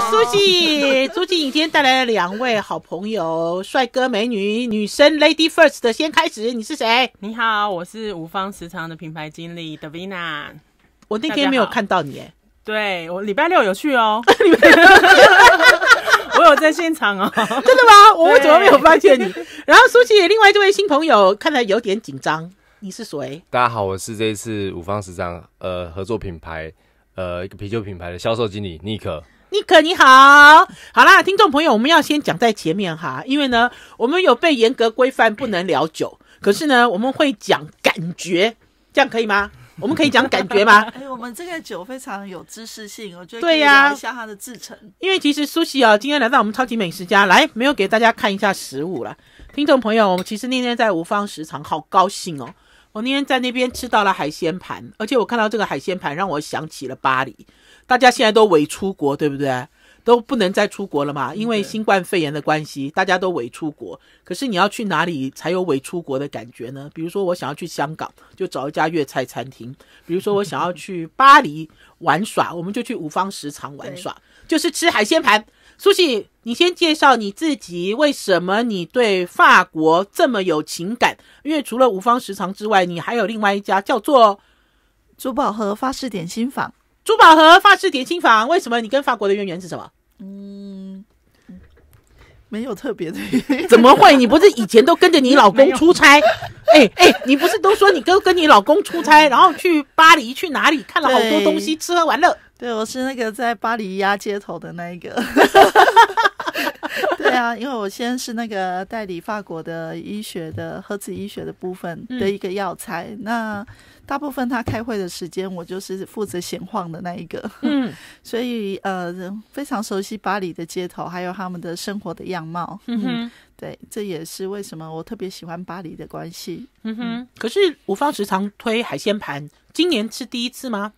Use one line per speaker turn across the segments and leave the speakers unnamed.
苏记，苏记 今天带来了两位好朋友，帅哥美女，女生 Lady First 的先开始。你是谁？
你好，我是五方时长的品牌经理 Davina。我那天没有看到你哎，对我礼拜六有去哦，我有在现场哦，真的吗？我为什么没有发现你？
然后苏记，另外这位新朋友看来有点紧张，你是谁？
大家好，我是这一次五方时长呃合作品牌呃一个啤酒品牌的销售经理 Nick。
尼克，你好。好啦，听众朋友，我们要先讲在前面哈，因为呢，我们有被严格规范，不能聊酒。可是呢，我们会讲感觉，这样可以吗？我们可以讲感觉吗？
哎，我们这个酒非常有知识性，我觉得。对呀，像它的制成。
因为其实苏西啊，今天来到我们超级美食家来，没有给大家看一下实物了。听众朋友，我们其实那天在五方食堂，好高兴哦，我那天在那边吃到了海鲜盘，而且我看到这个海鲜盘，让我想起了巴黎。大家现在都伪出国，对不对？都不能再出国了嘛，因为新冠肺炎的关系，大家都伪出国。可是你要去哪里才有伪出国的感觉呢？比如说我想要去香港，就找一家粤菜餐厅；比如说我想要去巴黎玩耍，我们就去五方食堂玩耍，就是吃海鲜盘。苏西，你先介绍你自己，为什么你对法国这么有情感？因为除了五方食堂之外，你还有另外一家叫做
珠宝盒法式点心坊。
珠宝盒、发饰、点心房，为什么你跟法国的渊源是什么？嗯，
没有特别的。怎么会？你
不是以前都跟着你老公出差？哎哎，你不是都说你跟跟你老公出差，
然后去巴黎去哪里看了好多东西，吃喝玩乐？对，我是那个在巴黎压街头的那一个。对啊，因为我先是那个代理法国的医学的核子医学的部分的一个药材，那大部分他开会的时间，我就是负责闲晃的那一个，嗯，所以呃非常熟悉巴黎的街头，还有他们的生活的样貌，嗯，对，这也是为什么我特别喜欢巴黎的关系，嗯哼，可是我方时常推海鲜盘，今年是第一次吗？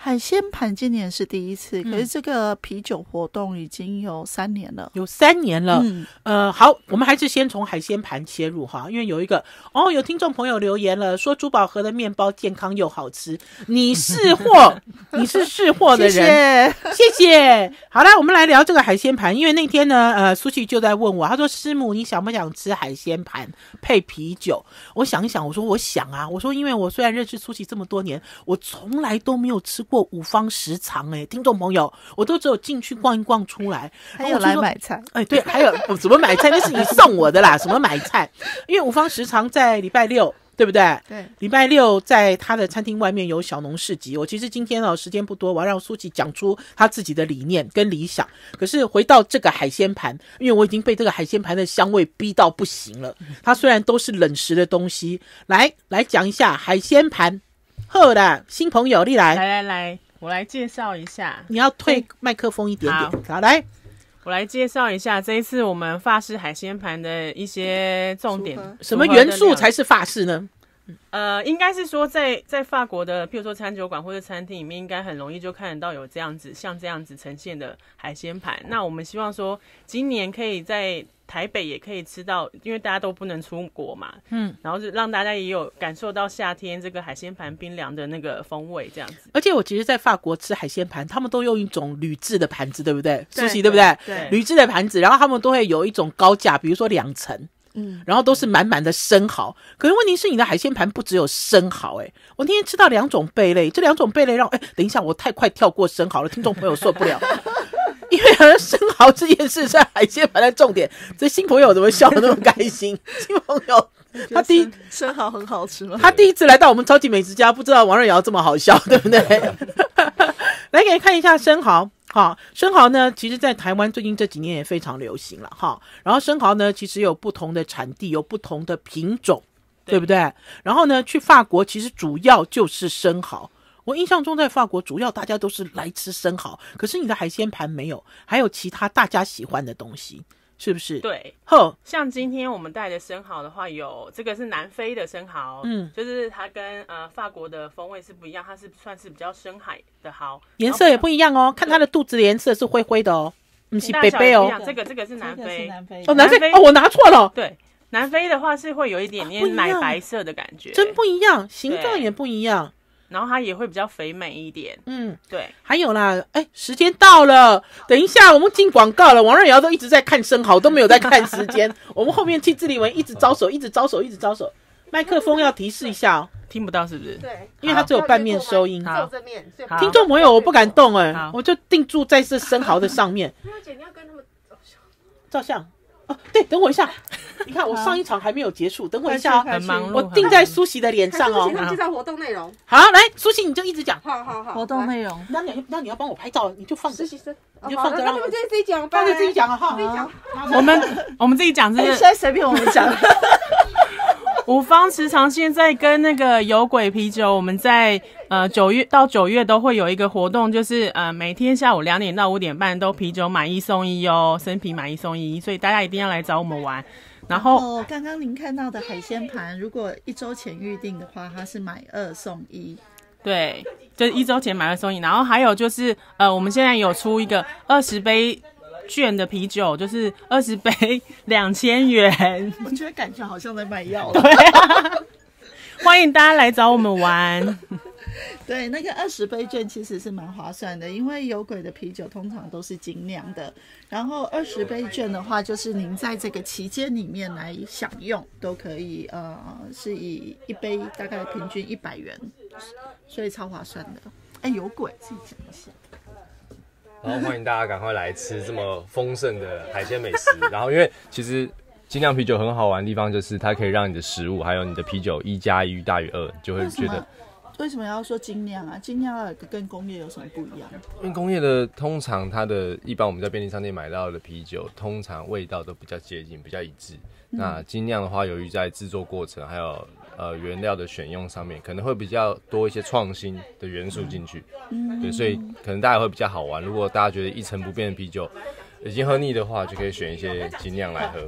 海鲜盘今年是第一次，可是这个啤酒活动已经有三年了，有三年了。
呃，好，我们还是先从海鲜盘切入哈，因为有一个哦，有听众朋友留言了，说珠宝盒的面包健康又好吃，你是货，你是试货的人，谢谢。好了，我们来聊这个海鲜盘，因为那天呢，呃，苏琪就在问我，他说师母，你想不想吃海鲜盘配啤酒？我想一想，我说我想啊，我说因为我虽然认识苏琪这么多年，我从来都没有吃。过五方食场哎，听众朋友，我都只有进去逛一逛，出来还有来买菜哎，对，还有怎么买菜？那是你送我的啦，什么买菜？因为五方食场在礼拜六，对不对？对，礼拜六在他的餐厅外面有小农市集。我其实今天哦时间不多，我要让苏琪讲出他自己的理念跟理想。可是回到这个海鲜盘，因为我已经被这个海鲜盘的香味逼到不行了。它虽然都是冷食的东西，来来讲一下海鲜盘。贺的新朋友你来，来，
来来来，我来介绍一下。
你要退麦克风一点点。好，来，
我来介绍一下这一次我们法式海鲜盘的一些重点。什么元素才
是法式呢？
呃，应该是说在在法国的，譬如说餐酒馆或者餐厅里面，应该很容易就看得到有这样子像这样子呈现的海鲜盘。那我们希望说今年可以在。台北也可以吃到，因为大家都不能出国嘛，嗯，然后就让大家也有感受到夏天这个海鲜盘冰凉的那个风味，这样子。
而且我其实，在法国吃海鲜盘，他们都用一种铝制的盘子，对不对？苏西，对不对？对，铝制的盘子，然后他们都会有一种高架，比如说两层，嗯，然后都是满满的生蚝。可是问题是，你的海鲜盘不只有生蚝，哎，我那天吃到两种贝类，这两种贝类让，哎，等一下，我太快跳过生蚝了，听众朋友受不了。因为好像生蚝这件事在海鲜排在重点，所以新朋友怎么笑得那么开心？
新朋友，他第一生蚝很好吃吗？他第一
次来到我们超级美食家，不知道王瑞瑶这么好笑，对不对？来给大看一下生蚝，好，生蚝呢，其实在台湾最近这几年也非常流行了，哈。然后生蚝呢，其实有不同的产地，有不同的品种，对不对？然后呢，去法国其实主要就是生蚝。我印象中在法国，主要大家都是来吃生蚝，可是你的海鲜盘没有，还有其他大家喜欢的东西，是不是？
对。呵，像今天我们带的生蚝的话，有这个是南非的生蚝，嗯，就是它跟呃法国的风味是不一样，它是算是比较深海的蚝，
颜色也不一样哦，看它的肚子颜色是灰灰的哦，嗯，是北贝哦，
这个这个是南非，南非。哦，南非哦，我拿错了。对，南非的话是会有一点点奶白色的感觉，真不
一样，形状也不一样。
然后它也会比较肥美一点，嗯，对。
还有啦，哎，时间到了，等一下我们进广告了。王瑞瑶都一直在看生蚝，都没有在看时间。我们后面去志礼文一直招手，一直招手，一直招手。麦克风要提示一下哦，听不到是不是？对，因为它只有半面收音。好，
面。听众朋
友，我不敢动哎，我就定住在这生蚝的上面。
对有，姐，你要跟他们
照相。哦，对，等我一下，你看我上一场还没有结束，等我一下，我定在苏西的脸上哦。他介绍
活动内容。
好，来，苏西你就一直讲。好好好，活动内容。那你要那你要帮我拍照，你就放。实习生，你就放这。那我们
自己讲，
放着自己讲啊哈。我们我们自己讲，自己随便我们讲。五方池场现在跟那个有鬼啤酒，我们在呃九月到九月都会有一个活动，就是呃每天下午两点到五点半都啤酒买一送一哦，生啤买一送一，所以大家一定要来找我们玩。然后
刚刚您看到的海鲜盘，如果一周前预定的话，它是买二送一，
对，就是一周前买二送一。然后还有就是呃，我们现在有出一个二十杯。券的啤酒就是二十杯 两千元，
我觉得感觉好像在卖药。对，
欢迎大家来找我们玩。
对，那个二十杯券其实是蛮划算的，因为有鬼的啤酒通常都是精酿的，然后二十杯券的话，就是您在这个期间里面来享用都可以，呃，是以一杯大概平均一百元，所以超划算的。哎，有鬼自己怎么想的？
然后欢迎大家赶快来吃这么丰盛的海鲜美食。然后，因为其实精酿啤酒很好玩的地方，就是它可以让你的食物还有你的啤酒一加一大于二，就会觉得为
什么要说精酿啊？精酿跟工业有什么不一样？
因为工业的通常它的，一般我们在便利商店买到的啤酒，通常味道都比较接近，比较一致。那精酿的话，由于在制作过程还有。呃，原料的选用上面可能会比较多一些创新的元素进去，对，所以可能大家会比较好玩。如果大家觉得一成不变的啤酒已经喝腻的话，就可以选一些尽量来喝。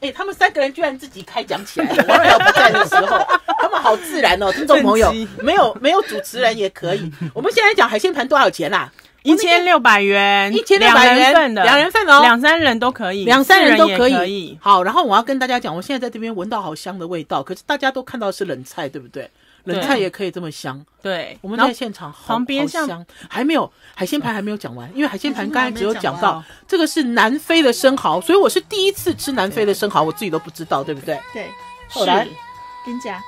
哎，他们三个人居然自己开讲起来了。朋友不在的时候，他们好自然哦。听众朋友，没有没有主持人也可以。我们现在讲海鲜盘多少钱啦？
一千六百元，
一千六百元的两人份哦，两三
人都可以，两三人都可以。
好，然后我要跟大家讲，我现在在这边闻到好香的味道，可是大家都看到是冷菜，对不对？冷菜也可以这么香。
对，我们在现场旁边香
还没有海鲜盘还没有讲完，因为海鲜盘刚才只有讲到这个是南非的生蚝，所以我是第一次吃南非的生蚝，我自己都不知道，对不对？对，是。跟你讲，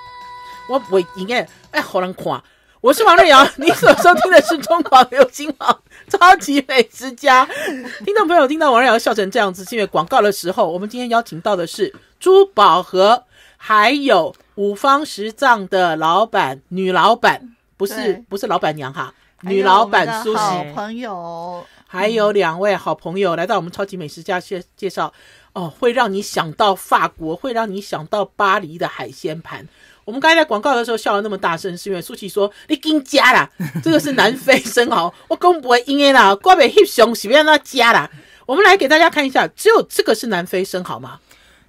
我我应该哎，好难看。我是王瑞瑶，你所收听的是《中广流行网超级美食家》。听众朋友，听到王瑞瑶笑成这样子，是因为广告的时候，我们今天邀请到的是珠宝盒，还有五方十藏的老板女老板，不是不是老板娘哈，女老板苏喜。朋
友，还有两
位好朋友来到我们《超级美食家》介介绍，哦，会让你想到法国，会让你想到巴黎的海鲜盘。我们刚才在广告的时候笑的那么大声，是因为舒淇说：“你跟加啦，这个是南非生蚝，我公不会应该啦，我未翕熊是不那加啦。”我们来给大家看一下，只有这个是南非生蚝吗？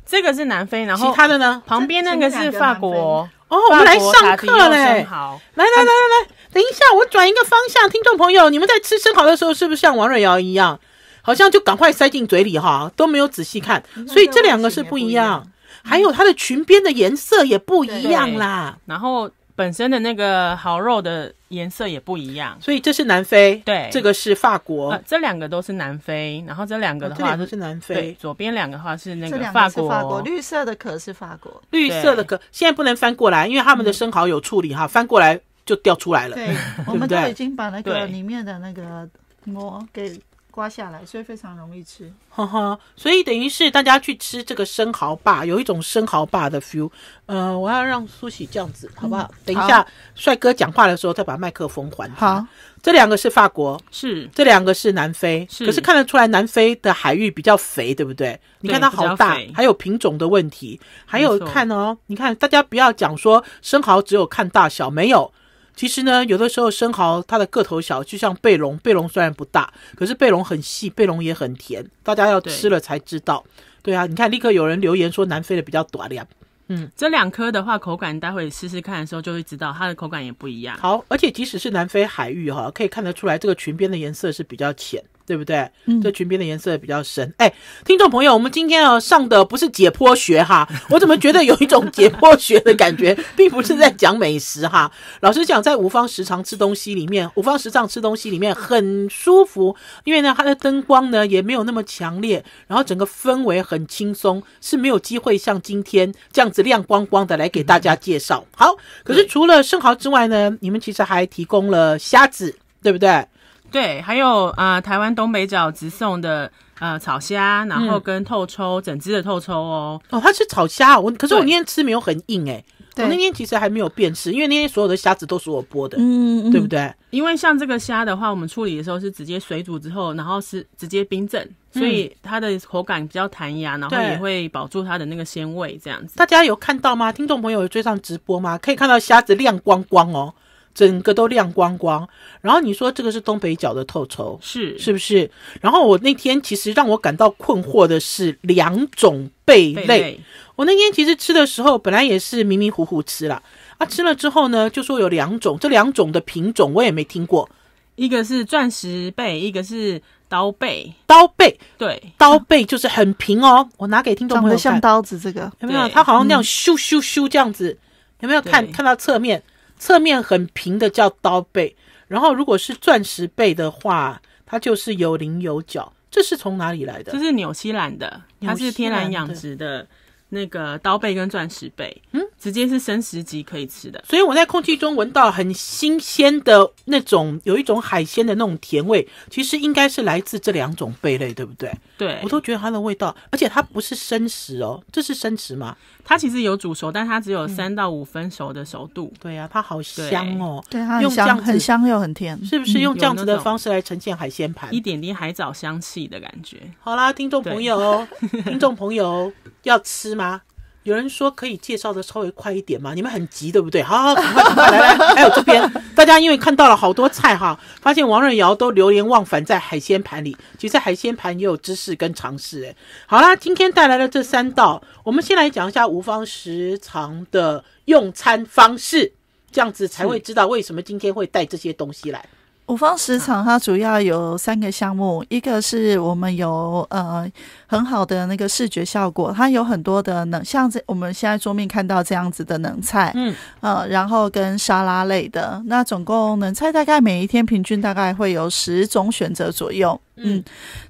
这个是南非，然后其他的呢？旁边那个是法国。哦，我们来上课嘞！来来来来来，
等一下，我转一个方向。听众朋友，你们在吃生蚝的时候，是不是像王蕊瑶一样，好像就赶快塞进嘴里哈，都没有仔细看？所以这两个是不一样。还有它的裙边的颜色也不一样啦，
然后本身的那个蚝肉的颜色也不一样，所以
这是南非，对，这个是法
国，这两个都是南非，然后这两个的话都是南非，对，左边两个的话是那个法国，法国绿
色的壳是法国，
绿色的壳现在不能
翻过来，因为他们的生蚝有处理
哈，翻过来
就掉出来了，对，我们都已经把那个里
面的那个膜给。刮下来，所以非常容易吃。
哈哈，所以等于是大家去吃这个生蚝霸，有一种生蚝霸的 feel。呃，我要让苏喜这样子，好不好？等一下，帅哥讲话的时候再把麦克风还他。这两个是法国，是这两个是南非，可是看得出来南非的海域比较肥，对不对？你看它好大，还有品种的问题，还有看哦，你看大家不要讲说生蚝只有看大小，没有。其实呢，有的时候生蚝它的个头小，就像贝龙，贝龙虽然不大，可是贝龙很细，贝龙也很甜，大家要吃了才知道。对啊，你看立刻有人留言说南非的比较短的呀。
嗯，这两颗的话口感，待会试试看的时候就会知道它的口感也不一样。
好，而且即使是南非海域哈，可以看得出来这个裙边的颜色是比较浅。对不对？这裙边的颜色比较深。哎，听众朋友，我们今天要上的不是解剖学哈，我怎么觉得有一种解剖学的感觉，并不是在讲美食哈。老实讲，在五方食常吃东西里面，五方食常吃东西里面很舒服，因为呢，它的灯光呢也没有那么强烈，然后整个氛围很轻松，是没有机会像今天这样子亮光光的来给大家介绍。好，可是除了生蚝之外呢，你们其实还提供了虾子，对不对？
对，还有啊，台湾东北角直送的呃炒虾，然后跟透抽整只的透抽哦。
哦，它是炒虾，我可是我那天吃没有很硬哎，我那天其实还没有变吃，因为那天所有的虾子都是我剥的，嗯嗯，对不对？
因为像这个虾的话，我们处理的时候是直接水煮之后，然后是直接冰镇，所以它的口感比较弹牙，然后也会保住它的那个鲜味这样子。大
家有看到吗？听众朋友追上直播吗？可以看到虾子亮光光哦。整个都亮光光，然后你说这个是东北角的透抽，是是不是？然后我那天其实让我感到困惑的是两种贝类。我那天其实吃的时候本来也是迷迷糊糊吃了，啊，吃了之后呢，就说有两种，这两种的品种我也没听过，
一个是钻石贝，一个是刀贝。刀贝，对，
刀贝就是很平哦，我拿给听众朋友看，长得像刀子，这个有没有？它好像那样咻咻咻这样子，有没有看看到侧面？侧面很平的叫刀背，然后如果是钻石贝的话，它就是有棱有角。这是从哪里来的？这是
纽西兰的，它是天然养殖的。那个刀贝跟钻石贝，嗯，直接是生食级可以吃的。
所以我在空气中闻到很新鲜的那种，有一种海鲜的那种甜味，其实应该是来自这两种贝类，对不对？对，我都觉得它的味道，而且它不是生食哦，这是生
食嘛？它其实有煮熟，但它只有三到五分熟的熟度。对呀，它好香哦，对，它很香，很
香又很甜，是不是用这样子的方
式来呈现海鲜盘？一点点海藻香气的感觉。好啦，听众朋友，
听众朋友 要吃吗？
有人说可以介绍的稍微快一点吗？你们很急对不对？好 好，快赶快来来，还有这边，大家因为看到了好多菜哈，发现王润瑶都流连忘返在海鲜盘里，其实海鲜盘也有芝士跟尝试诶。好啦，今天带来的这三道，我们先来讲一下吴方食常的用餐方式，这样子才会知道为什么今天会带这些东西来。
五方食场它主要有三个项目，一个是我们有呃很好的那个视觉效果，它有很多的能像这我们现在桌面看到这样子的冷菜，嗯，呃，然后跟沙拉类的，那总共冷菜大概每一天平均大概会有十种选择左右。嗯，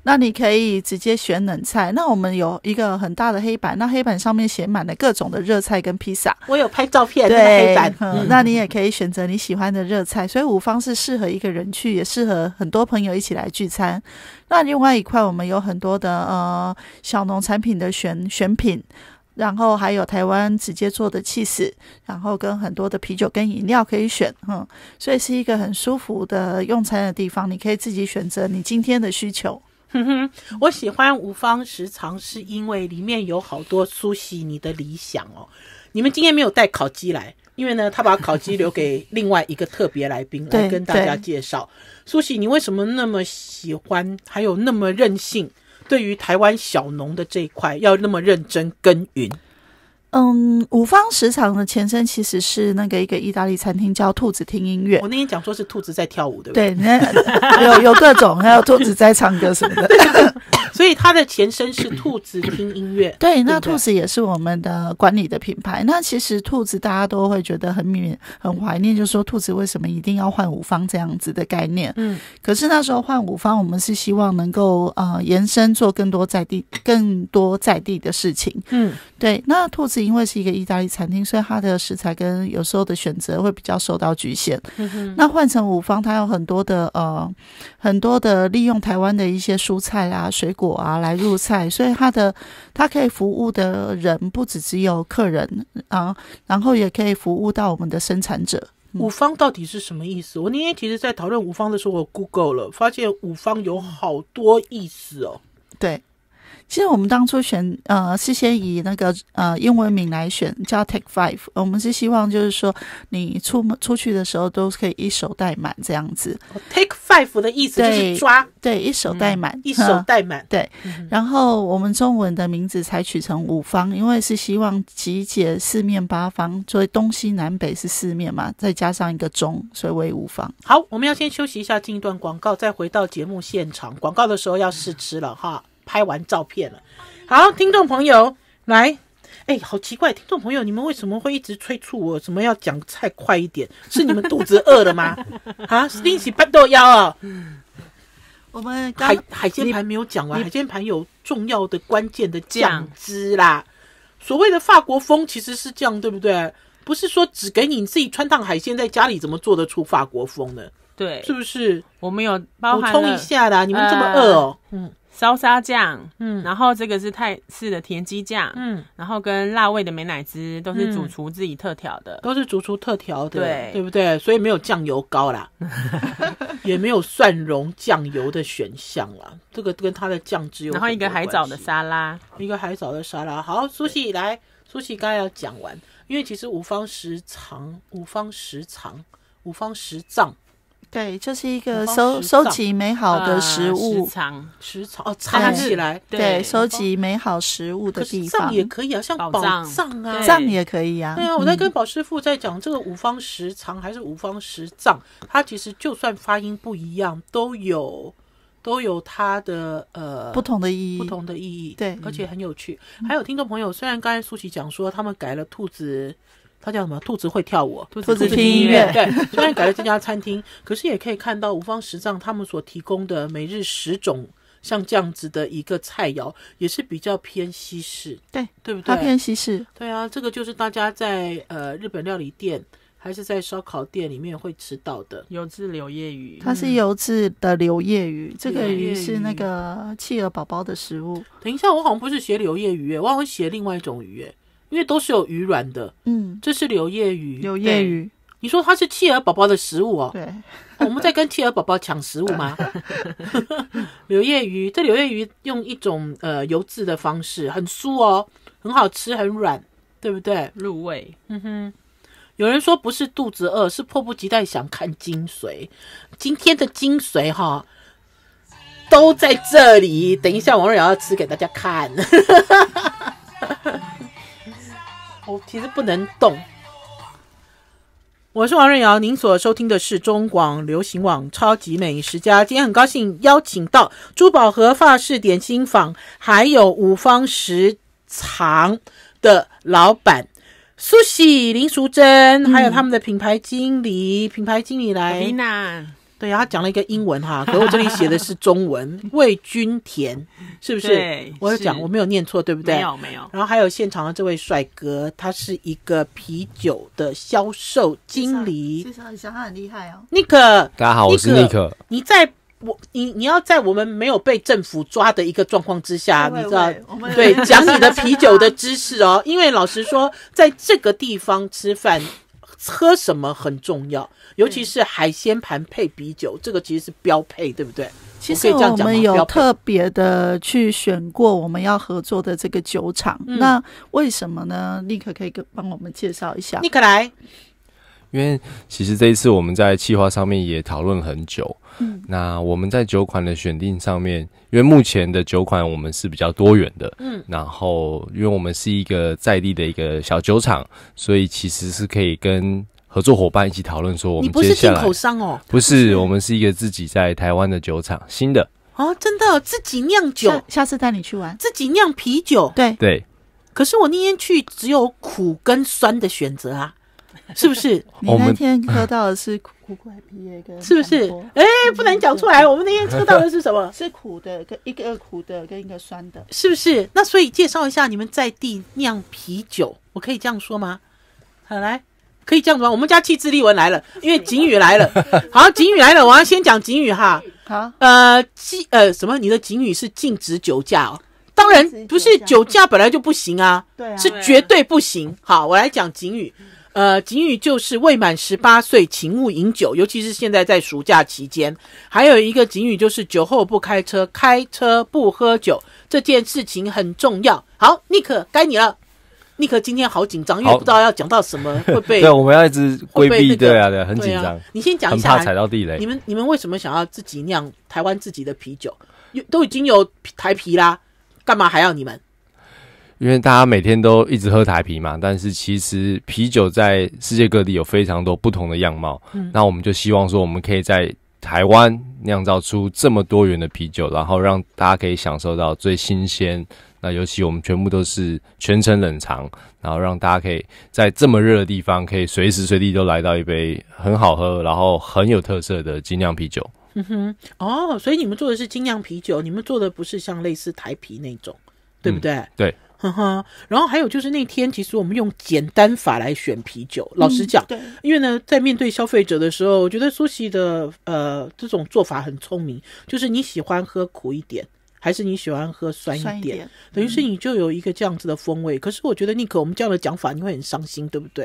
那你可以直接选冷菜。那我们有一个很大的黑板，那黑板上面写满了各种的热菜跟披萨。我有拍照片，黑板。那你也可以选择你喜欢的热菜。所以五方是适合一个人去，也适合很多朋友一起来聚餐。那另外一块，我们有很多的呃小农产品的选选品。然后还有台湾直接做的气势，然后跟很多的啤酒跟饮料可以选，嗯，所以是一个很舒服的用餐的地方，你可以自己选择你今天的需求。
哼哼，我喜欢五方食常是因为里面有好多苏西你的理想哦。你们今天没有带烤鸡来，因为呢，他把烤鸡留给另外一个特别来宾来跟大家介绍。苏西，你为什么那么喜欢，还有那么任性？对于台湾小农的这一块，要那么认真耕耘。
嗯，五方食场的前身其实是那个一个意大利餐厅，叫兔子听音乐。
我那天讲说是兔子在跳舞，
对不对？对，有有各种，还有兔子在唱歌什么的。
所以它的前身是兔子听音乐。
对，那兔子也是我们的管理的品牌。那其实兔子大家都会觉得很缅很怀念，就说兔子为什么一定要换五方这样子的概念？嗯，可是那时候换五方，我们是希望能够呃延伸做更多在地、更多在地的事情。嗯，对，那兔子。因为是一个意大利餐厅，所以它的食材跟有时候的选择会比较受到局限。那换成五方，它有很多的呃，很多的利用台湾的一些蔬菜啊、水果啊来入菜，所以它的它可以服务的人不只只有客人啊，然后也可以服务到我们的生产者。五方到
底是什么意思？我那天其实，在讨论五方的时候，我 Google 了，发现五方有好多意思哦。
对。其实我们当初选呃是先以那个呃英文名来选，叫 Take Five。我们是希望就是说你出门出去的时候都可以一手带满这样子。
Take Five 的意思就是抓，
对，一手带满，一手带满，对。然后我们中文的名字采取成五方，因为是希望集结四面八方，所以东西南北是四面嘛，再加上一个中，所以为五方。
好，我们要先休息一下，进一段广告，再回到节目现场。广告的时候要试吃了哈。拍完照片了，好，听众朋友来，哎，好奇怪，听众朋友，你们为什么会一直催促我，什么要讲菜快一点？是你们肚子饿了吗？啊，是你是半豆腰哦。
我们海海鲜
盘没有讲完，海鲜盘有重要的关键的酱汁啦。所谓的法国风其实是这样，对不对？不是说只给你自己穿烫海鲜，在家里怎么做得出法国风呢？
对，是不是？我们有补充一下啦，你们这么饿哦，嗯。烧沙酱，嗯，然后这个是泰式的甜鸡酱，嗯，然后跟辣味的美乃滋都是主厨自己特调的，
都是主厨特调的，对，对不对？所以没有酱油膏啦，也没有蒜蓉酱油的选项啦，这个跟它的酱汁有然后一个海藻的沙拉，一个海藻的沙拉。好，苏西来苏西刚才要讲完，因为其实五方十藏，五方十藏，五
方十藏。对，就是一个收收集美好的食物，藏，藏，哦，藏起来，对，收集美好食物的地方，也可以啊，像宝藏啊，藏也可以啊。对啊，我在
跟宝师傅在讲这个五方十藏还是五方十藏，它其实就算发音不一样，都有都有它的呃不同的意义，不同的意义，对，而且很有趣。还有听众朋友，虽然刚才苏琪讲说他们改了兔子。它叫什么？兔子会跳舞，兔子听音乐。对，虽然改了这家餐厅，可是也可以看到五方食藏他们所提供的每日十种像这样子的一个菜肴，也是比较偏西式。
对，对不对？偏西式。
对啊，这个就是大家在呃日本料理店还是在烧烤店里面会吃到的。油制柳叶鱼，它是油
制的柳叶鱼。这个鱼是那个企鹅宝宝的食物。
等一下，我好像不是写柳叶鱼，我好像写另外一种鱼，哎。因为都是有鱼卵的，嗯，这是柳叶鱼，柳叶鱼，你说它是企鹅宝宝的食物哦，对，我们在跟企鹅宝宝抢食物吗？柳叶鱼，这柳叶鱼用一种呃油渍的方式，很酥哦，很好吃，很软，对不对？入味，嗯哼。有人说不是肚子饿，是迫不及待想看精髓，今天的精髓哈都在这里，等一下王瑞瑶要吃给大家看。我其实不能动。我是王瑞瑶，您所收听的是中广流行网《超级美食家》。今天很高兴邀请到珠宝盒、发饰点心坊还有五方食藏的老板苏西林淑珍，还有他们的品牌经理、品牌经理来。对，他讲了一个英文哈，可我这里写的是中文，魏君田，是不是？我有讲我没有念错，对不对？没有，没有。然后还有现场的这位帅哥，他是一个啤酒的销售经理，
介绍想他很厉害哦。
尼克，
大家好，我是尼克。
你在我，你你要在我们没有被政府抓的一个状况之下，你知道对 讲你的啤酒的知识哦，因为老实说，在这个地方吃饭喝什么很重要。尤其是海鲜盘配啤酒，这个其实是标配，对不对？其实我们有特
别的去选过我们要合作的这个酒厂。那为什么呢？立刻可以跟帮我们介绍一下。立克来，
因为其实这一次我们在企划上面也讨论很久。嗯，那我们在酒款的选定上面，因为目前的酒款我们是比较多元的。嗯，然后因为我们是一个在地的一个小酒厂，所以其实是可以跟。合作伙伴一起讨论说，我们接下来你不是进口商哦，不是，我们是一个自己在台湾的酒厂，新的
哦，真的自己酿酒，下次带你去玩，自己酿啤酒，对对。可是我那天去只有苦跟酸的选择啊，是不是？你那
天喝到的是苦苦苦的啤跟 是不是？哎，不能讲出来。我们那天喝到的是什么？是苦的跟一个苦的跟一个酸的，
是不是？那所以介绍一下你们在地酿啤酒，我可以这样说吗？好，来。可以这样子吗？我们家气质立文来了，因为景宇来了。好，景宇来了，我要先讲景宇哈。好，呃，警呃什么？你的景语是禁止酒驾哦。当然不是酒驾本来就不行啊，对是绝对不行。好，我来讲景宇。呃，景宇就是未满十八岁，请勿饮酒，尤其是现在在暑假期间。还有一个景语就是酒后不开车，开车不喝酒，这件事情很重要。好尼克，该你了。尼克今天好紧张，因为不知道要讲到什么 会被。对，我们
要一直规避，对啊，对，很紧张。你先讲一下，很怕踩到地雷。你们
你们为什么想要自己酿台湾自己的啤酒？有都已经有台啤啦，干嘛还要你们？
因为大家每天都一直喝台啤嘛，但是其实啤酒在世界各地有非常多不同的样貌。那我们就希望说，我们可以在台湾酿造出这么多元的啤酒，然后让大家可以享受到最新鲜。那尤其我们全部都是全程冷藏，然后让大家可以在这么热的地方，可以随时随地都来到一杯很好喝，然后很有特色的精酿啤酒。
哼哼，哦，所以你们做的是精酿啤酒，你们做的不是像类似台啤那种，对不对？对，哈哈。然后还有就是那天，其实我们用简单法来选啤酒。老实讲，对，因为呢，在面对消费者的时候，我觉得苏西的呃这种做法很聪明，就是你喜欢喝苦一点。还是你喜欢喝酸一点，等于是你就有一个这样子的风味。可是我觉得宁可我们这样的讲法你会很伤心，对不对？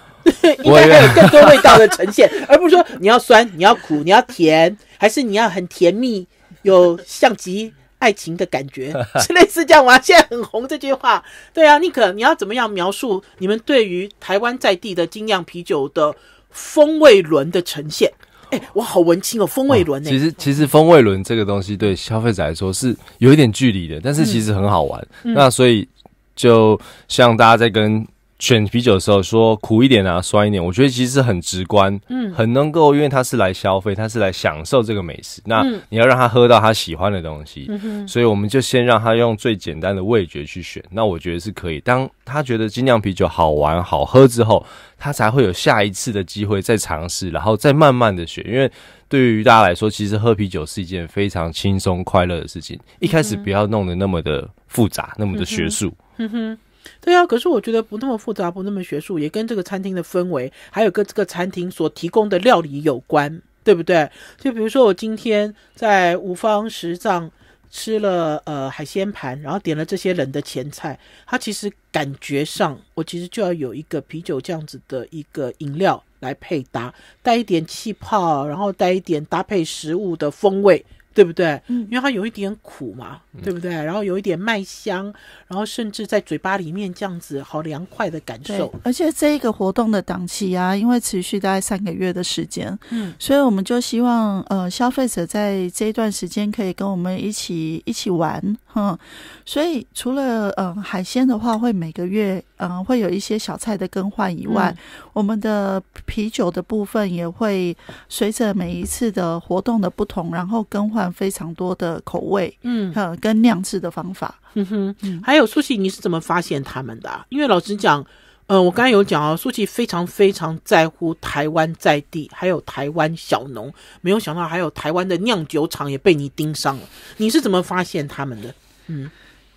应我有更多味道的呈现，而不是说你要酸，你要苦，你要甜，还是你要很甜蜜，有像极爱情的感觉，是类似这样。我现在很红这句话，对啊，宁可你要怎么样描述你们对于台湾在地的精酿啤酒的风味轮的呈现？哎，我好文青哦，风味轮。其实，
其实风味轮这个东西对消费者来说是有一点距离的，但是其实很好玩。那所以，就像大家在跟。选啤酒的时候说苦一点啊，酸一点，我觉得其实很直观，嗯，很能够，因为他是来消费，他是来享受这个美食，那你要让他喝到他喜欢的东西，所以我们就先让他用最简单的味觉去选，那我觉得是可以。当他觉得精酿啤酒好玩好喝之后，他才会有下一次的机会再尝试，然后再慢慢的选，因为对于大家来说，其实喝啤酒是一件非常轻松快乐的事情，一开始不要弄得那么的复杂，那么的学术，
嗯哼。对啊，可是我觉得不那么复杂，不那么学术，也跟这个餐厅的氛围，还有跟这个餐厅所提供的料理有关，对不对？就比如说我今天在五方食藏吃了呃海鲜盘，然后点了这些冷的前菜，它其实感觉上我其实就要有一个啤酒这样子的一个饮料来配搭，带一点气泡，然后带一点搭配食物的风味。对不对？嗯，因为它有一点苦嘛，对不对？然后有一点麦香，然后甚至在嘴巴里面这样子，好凉快的感受。
而且这一个活动的档期啊，因为持续大概三个月的时间，嗯，所以我们就希望呃消费者在这一段时间可以跟我们一起一起玩，哈。所以除了嗯海鲜的话，会每个月。嗯，会有一些小菜的更换以外，我们的啤酒的部分也会随着每一次的活动的不同，然后更换非常多的口味，嗯，跟酿制的方法。嗯哼，
还有苏西，你是怎么发现他们的？因为老实讲，呃，我刚刚有讲啊，苏琪非常非常在乎台湾在地，还有台湾小农，没有想到还有台湾的酿酒厂也被你盯上了。你是怎么发现他们的？嗯。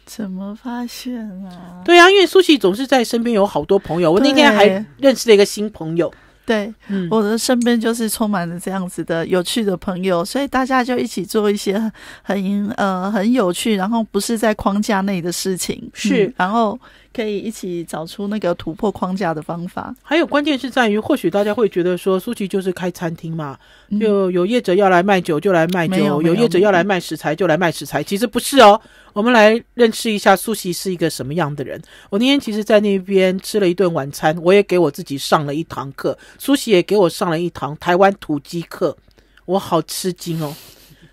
怎么发现啊？
对啊，因为苏西总是在身
边有好多朋友，我那天还认识了一个新朋友。对，我的身边就是充满了这样子的有趣的朋友，所以大家就一起做一些 很呃很有趣，然后不是在框架内的事情。是，然后。可以一起找出那个突破框架的方法。还
有关键是在于，或许大家会觉得说，苏淇就是开餐厅嘛，就有业者要来卖酒就来卖酒，有业者要来卖食材就来卖食材。其实不是哦，我们来认识一下苏淇是一个什么样的人。我那天其实，在那边吃了一顿晚餐，我也给我自己上了一堂课，苏淇也给我上了一堂台湾土鸡课，我好吃惊哦。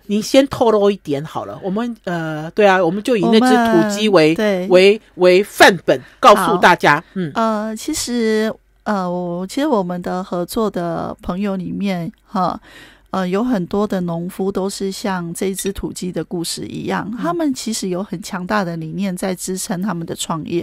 你先透露一点好了，我们呃，对啊，我们就以那只土鸡为为为范本，告诉大家，
嗯
呃，其实呃，我其实我们的合作的朋友里面哈。呃，有很多的农夫都是像这只土鸡的故事一样，他们其实有很强大的理念在支撑他们的创业。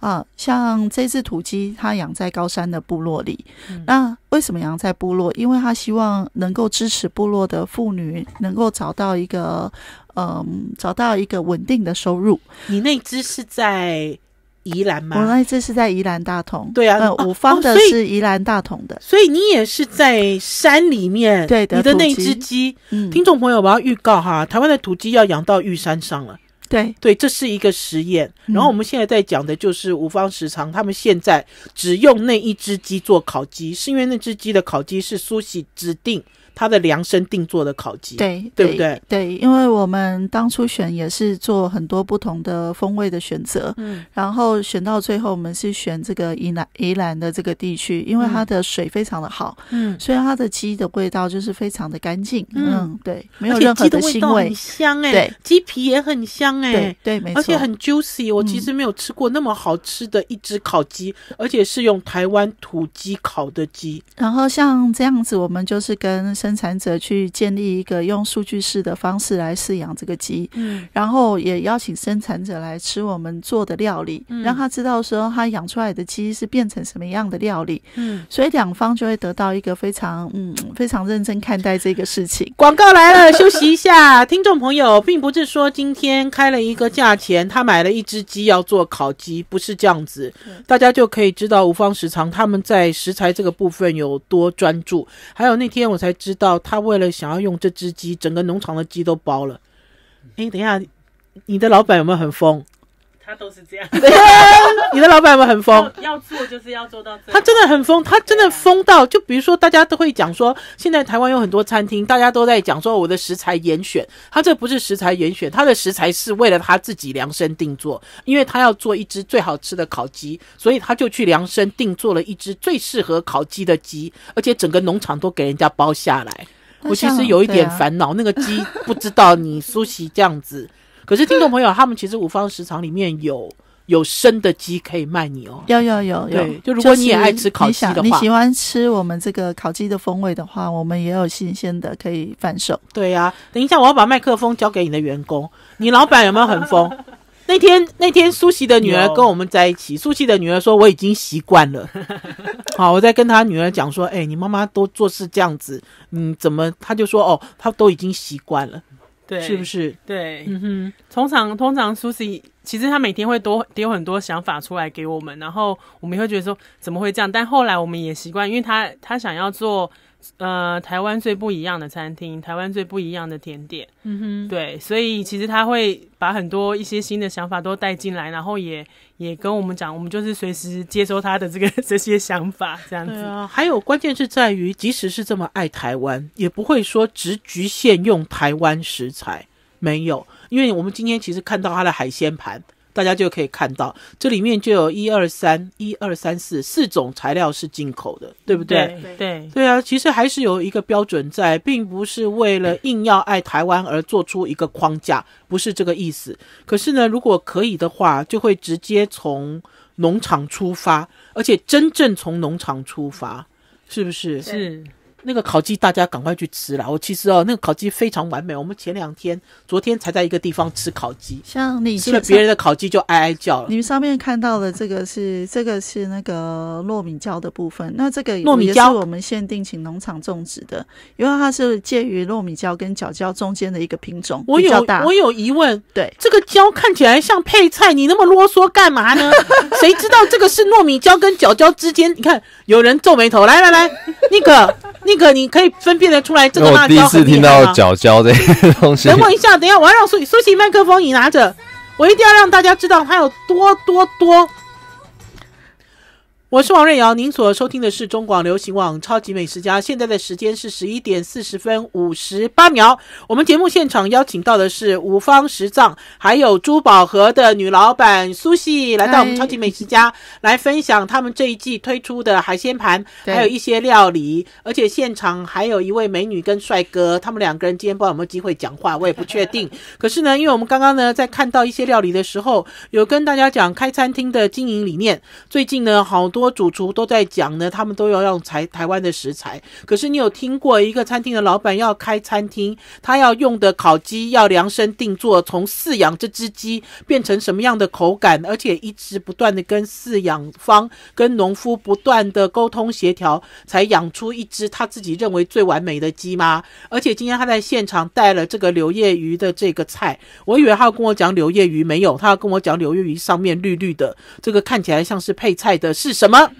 啊，像这只土鸡，它养在高山的部落里。那为什么养在部落？因为他希望能够支持部落的妇女能够找到一个，嗯，找到一个稳定的收入。你那只是在。宜兰吗？我那一只是在宜兰大同。对啊，五方的是宜兰大同的。所以你也是在山里
面对的你的那只鸡。嗯，听众朋友，我要预告哈，台湾的土鸡要养到玉山上了。对对，这是一个实验。然后我们现在在讲的就是五方食场，他们现在只用那一只鸡做烤鸡，是因为那只鸡的烤鸡是苏喜指定。它的量身定做的烤鸡，对对不对？
对，因为我们当初选也是做很多不同的风味的选择，嗯，然后选到最后我们是选这个宜兰宜兰的这个地区，因为它的水非常的好，嗯，所以它的鸡的味道就是非常的干净，嗯，对，没有任何的腥味，很香哎，鸡皮也很香
哎，对，没错，而且很 juicy，我其实没有吃过那么好吃的一只烤鸡，而且是用台湾土鸡烤的鸡，
然后像这样子，我们就是跟。生产者去建立一个用数据式的方式来饲养这个鸡，嗯，然后也邀请生产者来吃我们做的料理，嗯，让他知道说他养出来的鸡是变成什么样的料理，嗯，所以两方就会得到一个非常嗯非常认真看待这个事情。广告来了，休息
一下，听众朋友，并不是说今天开了一个价钱，他买了一只鸡要做烤鸡，不是这样子，大家就可以知道五方食仓他们在食材这个部分有多专注。还有那天我才知。道，他为了想要用这只鸡，整个农场的鸡都包了。哎，等一下，你的老板有没有很疯？
他都是这样，你的老板们很疯，要做就是要做到他真的很疯，他
真的疯到就比如说，大家都会讲说，现在台湾有很多餐厅，大家都在讲说我的食材严选。他这不是食材严选，他的食材是为了他自己量身定做，因为他要做一只最好吃的烤鸡，所以他就去量身定做了一只最适合烤鸡的鸡，而且整个农场都给人家包下来。
我其实有一点烦
恼，那个鸡不知道你苏西这样子。可是听众朋友，他们其实五方食场里面有有生的鸡可以卖你哦。有有有有，就如果你也爱吃烤鸡的话，你喜
欢吃我们这个烤鸡的风味的话，我们也有新鲜的可以贩售。
对呀，等一下我要把麦克风交给你的员工。你老板有没有很疯？那天那天苏西的女儿跟我们在一起，苏西的女儿说我已经习惯了。好，我在跟她女儿讲说，哎，你妈妈都做事这样子，嗯，怎么她就说哦，她都已经习惯了。
对，是不是？对，嗯哼，通常通常，Susie 其实他每天会多有很多想法出来给我们，然后我们也会觉得说怎么会这样，但后来我们也习惯，因为他他想要做呃台湾最不一样的餐厅，台湾最不一样的甜点，嗯哼，对，所以其实他会把很多一些新的想法都带进来，然后也。也跟我们讲，我们就是随时接收他的这个 这些想法，这样子。
还有关键是在于，即使是这么爱台湾，也不会说只局限用台湾食材，没有，因为我们今天其实看到他的海鲜盘。大家就可以看到，这里面就有一二三、一二三四四种材料是进口的，对不对？对对对啊，其实还是有一个标准在，并不是为了硬要爱台湾而做出一个框架，不是这个意思。可是呢，如果可以的话，就会直接从农场出发，而且真正从农场出发，是不是？是。那个烤鸡大家赶快去吃啦！我其实哦，那个烤鸡非常完美。我们前两天、昨天才在一个地方吃烤鸡，像
你吃了别人的
烤鸡就哀哀叫。你
们上面看到的这个是这个是那个糯米椒的部分，那这个糯米椒是我们限定请农场种植的，因为它是介于糯米椒跟角椒中间的一个品种。我有我
有疑问，对这个椒看起来像配菜，你那么啰嗦干嘛呢？谁知道这个是糯米椒跟角椒之间？你看有人皱眉头，来来来，那个。那个你可以分辨得出来这个辣椒我第一次听到脚
胶这东西。等我一
下，等一下，我要让苏苏西麦克风你拿着，我一定要让大家知道它有多多多。我是王瑞瑶，您所收听的是中广流行网《超级美食家》。现在的时间是十一点四十分五十八秒。我们节目现场邀请到的是五方十藏，还有珠宝盒的女老板苏西，来到我们《超级美食家》来分享他们这一季推出的海鲜盘，还有一些料理。而且现场还有一位美女跟帅哥，他们两个人今天不知道有没有机会讲话，我也不确定。可是呢，因为我们刚刚呢在看到一些料理的时候，有跟大家讲开餐厅的经营理念。最近呢，好多。主厨都在讲呢，他们都要用台台湾的食材。可是你有听过一个餐厅的老板要开餐厅，他要用的烤鸡要量身定做，从饲养这只鸡变成什么样的口感，而且一直不断的跟饲养方、跟农夫不断的沟通协调，才养出一只他自己认为最完美的鸡吗？而且今天他在现场带了这个柳叶鱼的这个菜，我以为他要跟我讲柳叶鱼，没有，他要跟我讲柳叶鱼上面绿绿的，这个看起来像是配菜的
是什？什么？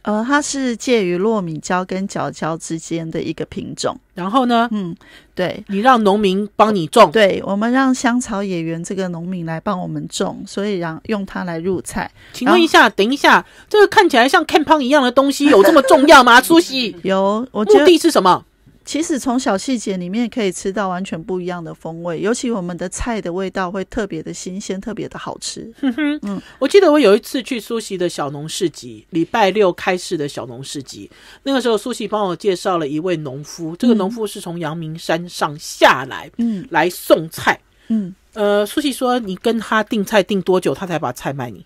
呃，它是介于糯米椒跟角椒之间的一个品种。然后呢？嗯，对，你让农民帮你种。对，我们让香草野园这个农民来帮我们种，所以让用它来入菜。请问一下，等一下，这个看起来像看胖一样的东西有这么重要吗？苏西，有，我目的是什么？其实从小细节里面可以吃到完全不一样的风味，尤其我们的菜的味道会特别的新鲜，特别的好吃。嗯哼，嗯，
我记得我有一次去苏西的小农市集，礼拜六开市的小农市集，那个时候苏西帮我介绍了一位农夫，这个农夫是从阳明山上下来，嗯，来送菜，嗯，呃，苏西说你跟他订菜订多久，他才把菜卖你？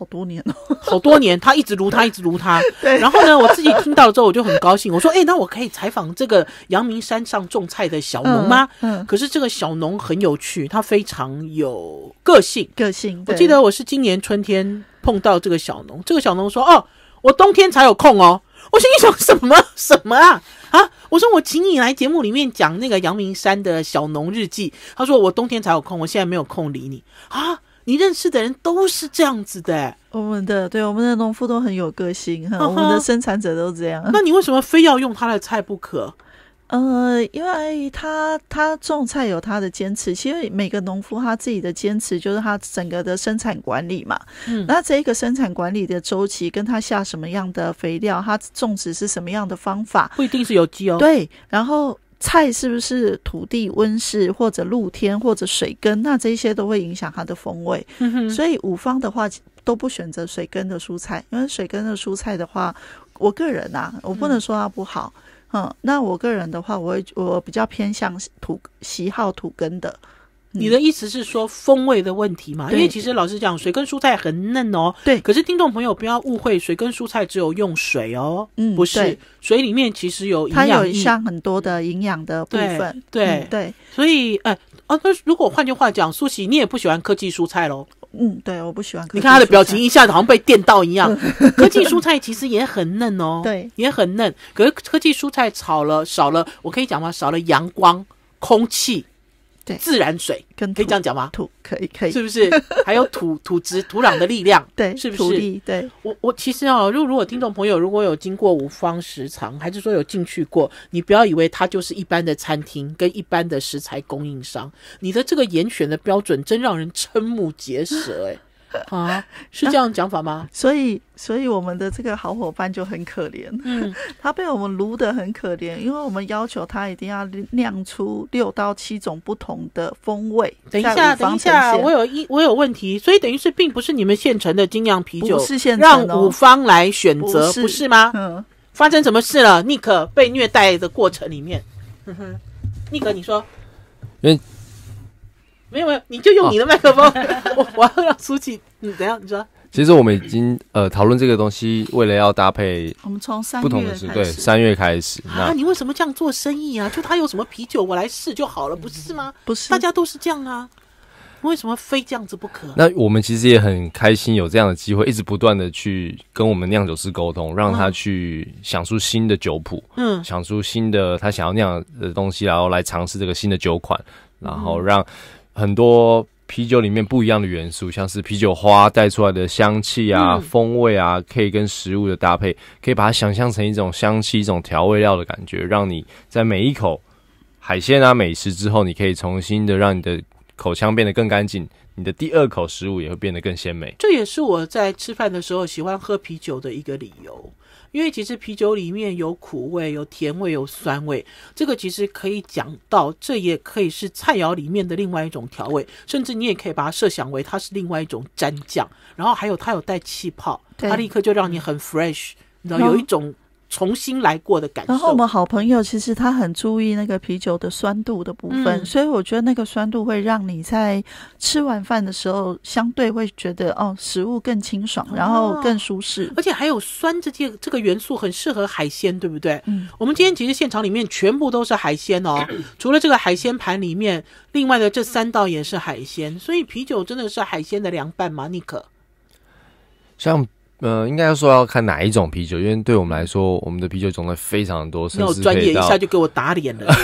好多年了，好多年，他一直如他一直如他。然后呢，我自己听到之后，我就很高兴。我说：“哎，那我可以采访这个阳明山上种菜的小农吗？”嗯。可是这个小农很有趣，他非常有个性。个性。我记得我是今年春天碰到这个小农，这个小农说：“哦，我冬天才有空哦。”我心里想什么 什么啊啊？”我说：“我请你来节目里面讲那个阳明山的小农日记。”他说：“我冬天才有空，我现在没有空理你
啊。”你认识的人都是这样子的，我们的对我们的农夫都很有个性哈，我们的生产者都这样。那你为什么非要用他的菜不可？呃，因为他他种菜有他的坚持，其实每个农夫他自己的坚持就是他整个的生产管理嘛。嗯，那这一个生产管理的周期跟他下什么样的肥料，他种植是什么样的方法，不一定是有机哦。对，然后。菜是不是土地温室或者露天或者水根，那这些都会影响它的风味。所以五方的话都不选择水根的蔬菜，因为水根的蔬菜的话，我个人啊，我不能说它不好。嗯，那我个人的话，我我比较偏向土，喜好土根的。你的意思
是说风味的问题嘛？因为其实老实讲，水跟蔬菜很嫩哦。对。可是听众朋友不要误会，水跟蔬菜只有用水哦，嗯，不是水里面其实有它有像
很多的营养的部分。对对。
所以，哎哦，那如果换句话讲，苏喜，你也不喜欢科技蔬菜喽？
嗯，对，我不喜欢。你看他的表情，一下子好像被电到一样。
科技蔬菜其实也很嫩哦，对，也很嫩。可是科技蔬菜炒了少了，我可以讲吗？少了阳光、空气。自然水跟可以这样讲吗？土可以可以，是不是 还有土土质土壤的力量？对，是不是？对，我我其实哦，如如果听众朋友如果有经过五方食堂，还是说有进去过，你不要以为它就是一般的餐厅跟一般的食材供应商，你的这个严选的标
准真让人瞠目结舌，哎。啊，是这样讲法吗？所以，所以我们的这个好伙伴就很可怜，嗯，他被我们撸的很可怜，因为我们要求他一定要酿出六到七种不同的风味。等一下，等一下，我
有一我有问题，所以等于是并不是你们现成的精酿啤酒，是现让五方来选择，不是吗？嗯，发生什么事了？尼克被虐待的过程里面，尼克，你说？嗯。没有没有，你就用你的麦克风。我我要让苏启，你等下你说。
其实我们已经呃讨论这个东西，为了要搭配，我们从三月时始。三月开始啊？
你为什么这样做生意啊？就他有什么啤酒，我来试就好了，不是吗？不是，大家都是这样啊。为什么非这样子不可？那
我们其实也很开心，有这样的机会，一直不断的去跟我们酿酒师沟通，让他去想出新的酒谱，嗯，想出新的他想要酿的东西，然后来尝试这个新的酒款，然后让。很多啤酒里面不一样的元素，像是啤酒花带出来的香气啊、风味啊，可以跟食物的搭配，可以把它想象成一种香气、一种调味料的感觉，让你在每一口海鲜啊美食之后，你可以重新的让你的口腔变得更干净，你的第二口食物也会变得更鲜美。
这也是我在吃饭的时候喜欢喝啤酒的一个理由。因为其实啤酒里面有苦味、有甜味、有酸味，这个其实可以讲到，这也可以是菜肴里面的另外一种调味，甚至你也可以把它设想为它是另外一种蘸酱。然后还有它有带气泡，它立刻就让你很 fresh，你知道有一种。重新来过的感受。然后我们
好朋友其实他很注意那个啤酒的酸度的部分，所以我觉得那个酸度会让你在吃完饭的时候相对会觉得哦，食物更清爽，然后更舒适。
而且还有酸这件这个元素很适合海鲜，对不对？我们今天其实现场里面全部都是海鲜哦，除了这个海鲜盘里面，另外的这三道也是海鲜，所以啤酒真的是海鲜的凉拌吗？尼克？
像。呃，应该说要看哪一种啤酒，因为对我们来说，我们的啤酒种类非常多，甚至专业一下就
给我打脸了，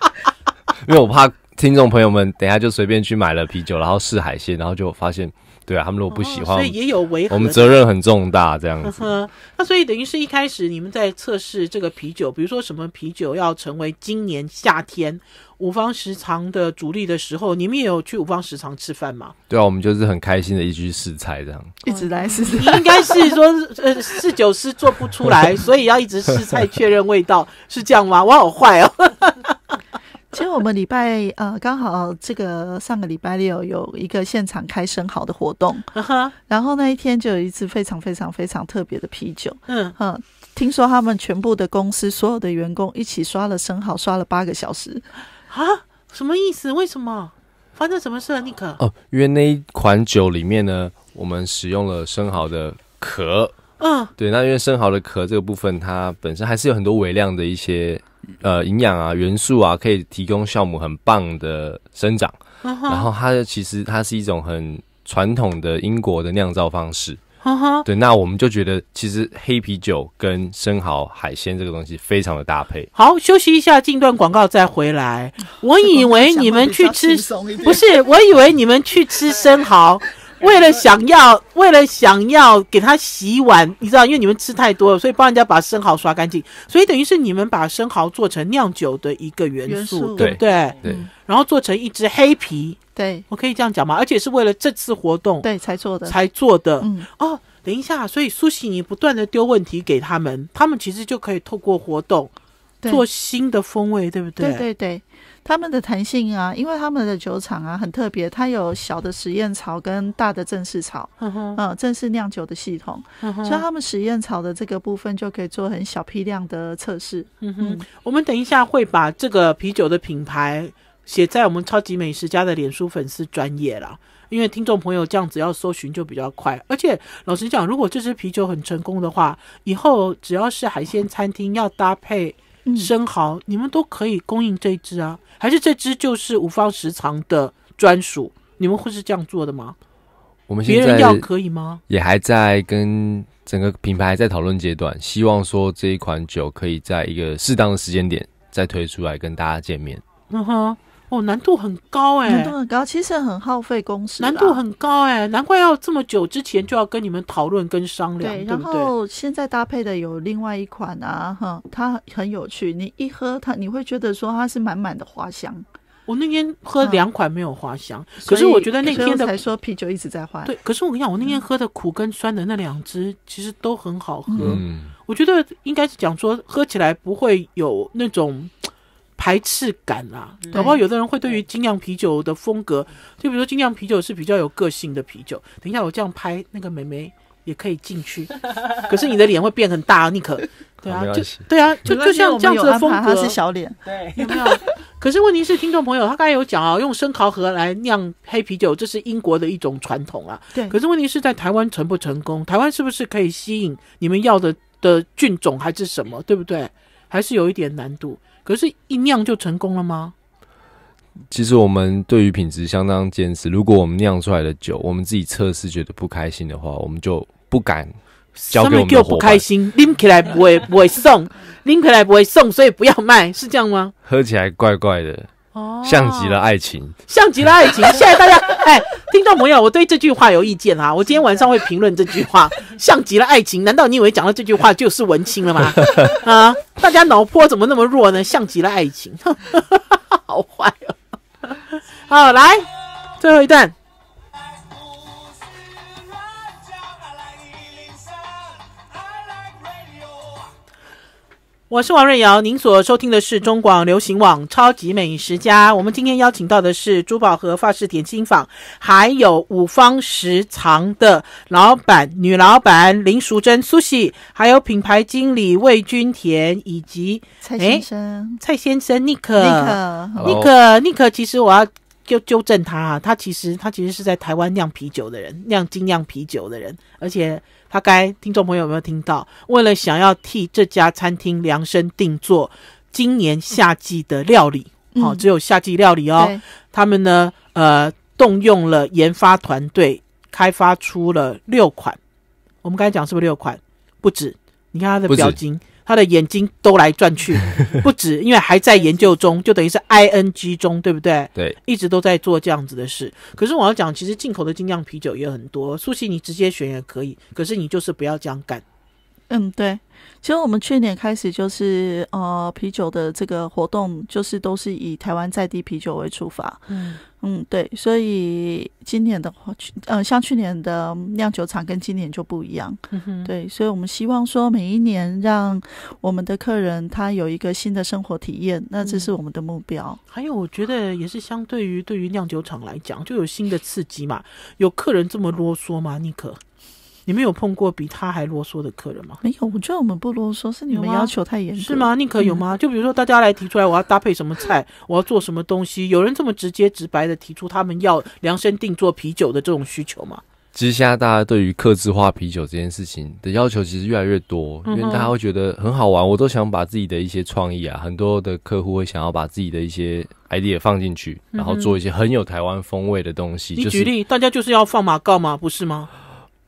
因为我怕。听众朋友们，等下就随便去买了啤酒，然后试海鲜，然后就发现，对啊，他们如果不喜欢，所以也有违和。我们责任很重大，这样。
呵那所以等于是一开始你们在测试这个啤酒，比如说什么啤酒要成为今年夏天五方食堂的主力的时候，你们也有去五方食堂吃饭吗？
对啊，我们就是很开心的一句试菜，这样。
一直来试，
应该是
说呃，试酒师做不出来，所以要一直试菜确认味道，是这样吗？我好坏哦。
其实我们礼拜呃刚好这个上个礼拜六有一个现场开生蚝的活动，然后那一天就有一次非常非常非常特别的啤酒，嗯，嗯，听说他们全部的公司所有的员工一起刷了生蚝，刷了八个小时，啊，什么意思？为什么发生什么事了，尼克？
哦，因为那一款酒里面呢，我们使用了生蚝的壳，嗯，对，那因为生蚝的壳这个部分，它本身还是有很多微量的一些。呃，营养啊，元素啊，可以提供酵母很棒的生长。然后它其实它是一种很传统的英国的酿造方式。对，那我们就觉得其实黑啤酒跟生蚝海鲜这个东西非常的搭配。
好，休息一下，进段广告再回来。我以为你们去吃，不是，我以为你们去吃生蚝。为了想要，为了想要给他洗碗，你知道，因为你们吃太多了，所以帮人家把生蚝刷干净，所以等于是你们把生蚝做成酿酒的一个元素，对不对？对。然后做成一只黑皮，对，我可以这样讲吗？而且是为了这次活动，
对，才做的，才
做的。哦，等一下，所以苏西，你不断的丢问题给他们，他们其实就可以透过活动
做新
的风味，对不对？对对
对。他们的弹性啊，因为他们的酒厂啊很特别，它有小的实验槽跟大的正式槽，嗯嗯，正式酿酒的系统，所以他们实验槽的这个部分就可以做很小批量的测试。
嗯哼，
我们等一下会把这个啤酒的品牌写在我们超级美食家的脸书粉丝专业了，因为听众朋友这样子要搜寻就比较快。而且老实讲，如果这支啤酒很成功的话，以后只要是海鲜餐厅要搭配。生蚝，你们都可以供应这只啊？还是这只就是五方食仓的专属？你们会是这样做的吗？别人要可以吗？
也还在跟整个品牌在讨论阶段，希望说这一款酒可以在一个适当的时间点再推出来跟大家见面。
嗯哼。哦，难度很高哎，难度很
高，其实很耗费公司。难度
很高哎，难怪要这么久之前就要跟你们讨论跟商量，对对？然后
现在搭配的有另外一款啊，哈，它很有趣，你一喝它，你会觉得说它是满满的花香。我那天喝两款没
有花香，可是我觉得那天的才
说啤酒一直在花。对，
可是我跟你讲，我那天喝的苦跟酸的那两支其实都很好喝，我觉得应该是讲说喝起来不会有那种。排斥感啦，对吧？有的人会对于精酿啤酒的风格，就比如说精酿啤酒是比较有个性的啤酒。等一下，我这样拍那个美眉也可以进去，可是你的脸会变很大，啊，尼克。对啊，就对啊，就就像这样子的风格。是小脸，对，有没有？可是问题是，听众朋友，他刚才有讲啊，用生烤盒来酿黑啤酒，这是英国的一种传统啊。对。可是问题是在台湾成不成功？台湾是不是可以吸引你们要的的菌种还是什么？对不对？还是有一点难度。可是，一酿就成功了吗？
其实我们对于品质相当坚持。如果我们酿出来的酒，我们自己测试觉得不开心的话，我们就不敢交给客户。不开
心拎起来不会不会送，拎起来不会送，所以不要卖，是这样吗？
喝起来怪怪的。像极了爱情，
像极了爱情。现在大家哎，听众朋友，我对这句话有意见啊！我今天晚上会评论这句话，像极了爱情。难道你以为讲了这句话就是文青了吗？啊，大家脑波怎么那么弱呢？像极了爱情，好坏哦。好，来最后一段。我是王瑞瑶，您所收听的是中广流行网《超级美食家》。我们今天邀请到的是珠宝盒发饰点心坊，还有五方食藏的老板女老板林淑珍苏西，还有品牌经理魏君田，以及蔡先生蔡先生尼克、尼克、尼克。其实我要纠纠正他啊，他其实他其实是在台湾酿啤酒的人，酿精酿啤酒的人，而且。大概听众朋友有没有听到？为了想要替这家餐厅量身定做今年夏季的料理，好，只有夏季料理哦。他们呢，呃，动用了研发团队，开发出了六款。我们刚才讲是不是六款？不止。你看他的表情。他的眼睛兜来转去 不止，因为还在研究中，就等于是 I N G 中，对不对？对，一直都在做这样子的事。可是我要讲，其实进口的精酿啤酒也很多，苏西你直接选也可以，可是你就是不要这样干。
嗯，对，其实我们去年开始就是呃啤酒的这个活动，就是都是以台湾在地啤酒为出发。嗯嗯，对，所以今年的话，去呃，像去年的酿酒厂跟今年就不一样。嗯对，所以我们希望说每一年让我们的客人他有一个新的生活体验，那这是我们的目标。
还有，我觉得也是相对于对于酿酒厂来讲，就有新的刺激嘛？有客人这么啰嗦吗，尼克？你们有碰过比他还啰嗦的客人吗？
没有，我觉得我们不啰嗦，是你们要求太严。是吗？宁可有吗？
就比如说，大家来提出来，我要搭配什么菜，我要做什么东西，有人这么直接直白的提出他们要量身定做啤酒的这种需求吗？
其实现在大家对于客制化啤酒这件事情的要求其实越来越多，因为大家会觉得很好玩。我都想把自己的一些创意啊，很多的客户会想要把自己的一些 idea 放进去，然后做一些很有台湾风味的东西。你举例，
大家就是要放马告吗？不是吗？